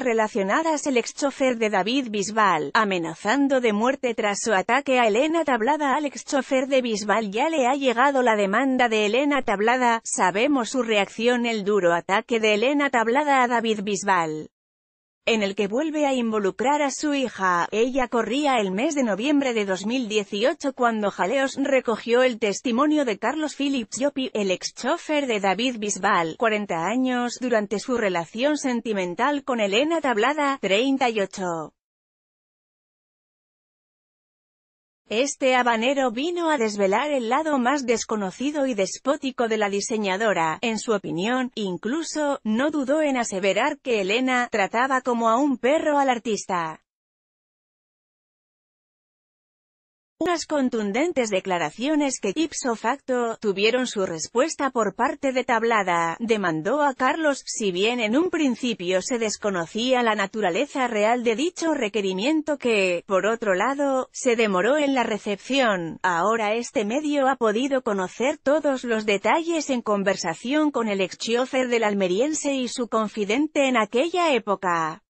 relacionadas el ex chofer de David Bisbal, amenazando de muerte tras su ataque a Elena Tablada al ex chofer de Bisbal ya le ha llegado la demanda de Elena Tablada, sabemos su reacción el duro ataque de Elena Tablada a David Bisbal en el que vuelve a involucrar a su hija. Ella corría el mes de noviembre de 2018 cuando Jaleos recogió el testimonio de Carlos Phillips Yopi, el ex chofer de David Bisbal, 40 años, durante su relación sentimental con Elena Tablada, 38. Este habanero vino a desvelar el lado más desconocido y despótico de la diseñadora, en su opinión, incluso, no dudó en aseverar que Elena, trataba como a un perro al artista. Unas contundentes declaraciones que ipso facto tuvieron su respuesta por parte de Tablada, demandó a Carlos, si bien en un principio se desconocía la naturaleza real de dicho requerimiento que, por otro lado, se demoró en la recepción, ahora este medio ha podido conocer todos los detalles en conversación con el ex chofer del almeriense y su confidente en aquella época.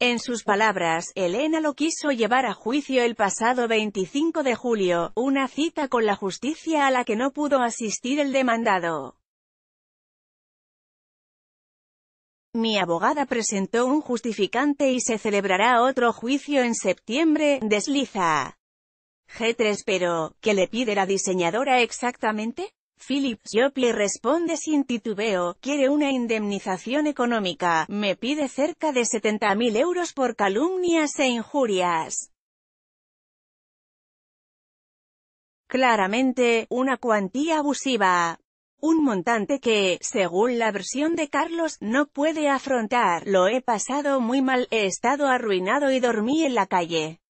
En sus palabras, Elena lo quiso llevar a juicio el pasado 25 de julio, una cita con la justicia a la que no pudo asistir el demandado. Mi abogada presentó un justificante y se celebrará otro juicio en septiembre, desliza. G3 pero, ¿qué le pide la diseñadora exactamente? Philip Joplin responde sin titubeo, quiere una indemnización económica, me pide cerca de 70.000 euros por calumnias e injurias. Claramente, una cuantía abusiva. Un montante que, según la versión de Carlos, no puede afrontar, lo he pasado muy mal, he estado arruinado y dormí en la calle.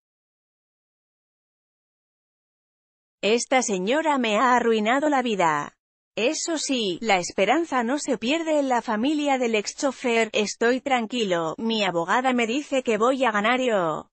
Esta señora me ha arruinado la vida. Eso sí, la esperanza no se pierde en la familia del ex chofer, estoy tranquilo, mi abogada me dice que voy a ganar yo.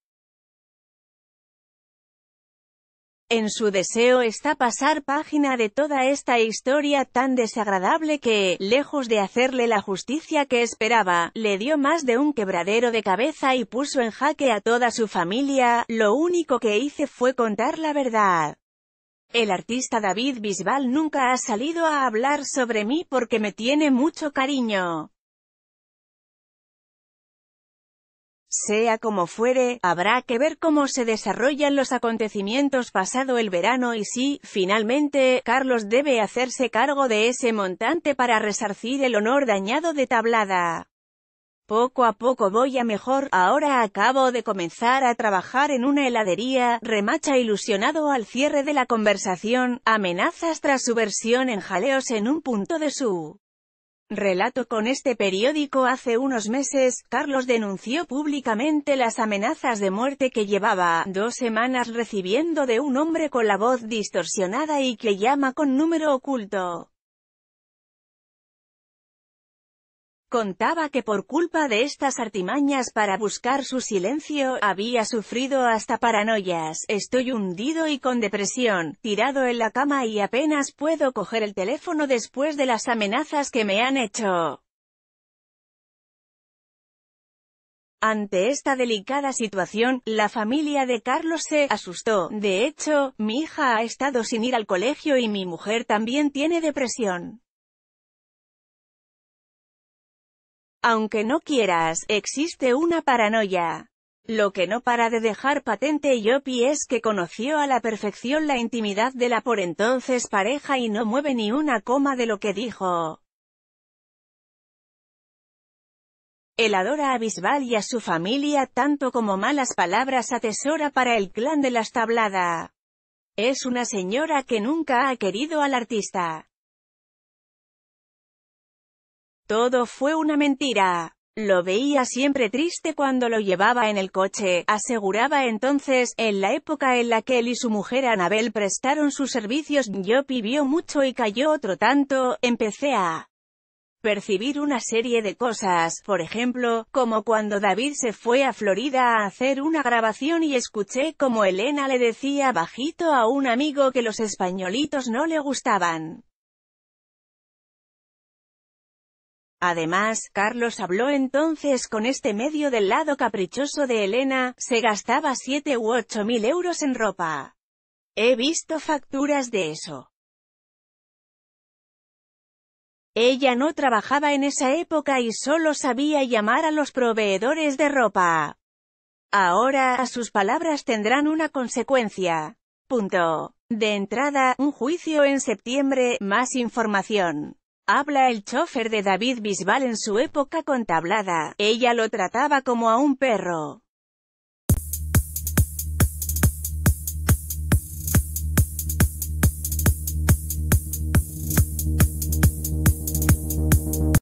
En su deseo está pasar página de toda esta historia tan desagradable que, lejos de hacerle la justicia que esperaba, le dio más de un quebradero de cabeza y puso en jaque a toda su familia, lo único que hice fue contar la verdad. El artista David Bisbal nunca ha salido a hablar sobre mí porque me tiene mucho cariño. Sea como fuere, habrá que ver cómo se desarrollan los acontecimientos pasado el verano y si, finalmente, Carlos debe hacerse cargo de ese montante para resarcir el honor dañado de Tablada. Poco a poco voy a mejor, ahora acabo de comenzar a trabajar en una heladería, remacha ilusionado al cierre de la conversación, amenazas tras su versión en jaleos en un punto de su relato con este periódico hace unos meses, Carlos denunció públicamente las amenazas de muerte que llevaba dos semanas recibiendo de un hombre con la voz distorsionada y que llama con número oculto. Contaba que por culpa de estas artimañas para buscar su silencio, había sufrido hasta paranoias, estoy hundido y con depresión, tirado en la cama y apenas puedo coger el teléfono después de las amenazas que me han hecho. Ante esta delicada situación, la familia de Carlos se asustó. De hecho, mi hija ha estado sin ir al colegio y mi mujer también tiene depresión. Aunque no quieras, existe una paranoia. Lo que no para de dejar patente Yopi es que conoció a la perfección la intimidad de la por entonces pareja y no mueve ni una coma de lo que dijo. Él adora a Bisbal y a su familia tanto como malas palabras atesora para el clan de las tablada. Es una señora que nunca ha querido al artista. Todo fue una mentira. Lo veía siempre triste cuando lo llevaba en el coche, aseguraba entonces, en la época en la que él y su mujer Anabel prestaron sus servicios, yo pivió mucho y cayó otro tanto, empecé a percibir una serie de cosas, por ejemplo, como cuando David se fue a Florida a hacer una grabación y escuché como Elena le decía bajito a un amigo que los españolitos no le gustaban. Además, Carlos habló entonces con este medio del lado caprichoso de Elena, se gastaba 7 u 8 mil euros en ropa. He visto facturas de eso. Ella no trabajaba en esa época y solo sabía llamar a los proveedores de ropa. Ahora, sus palabras tendrán una consecuencia. Punto. De entrada, un juicio en septiembre, más información. Habla el chofer de David Bisbal en su época contablada, Ella lo trataba como a un perro.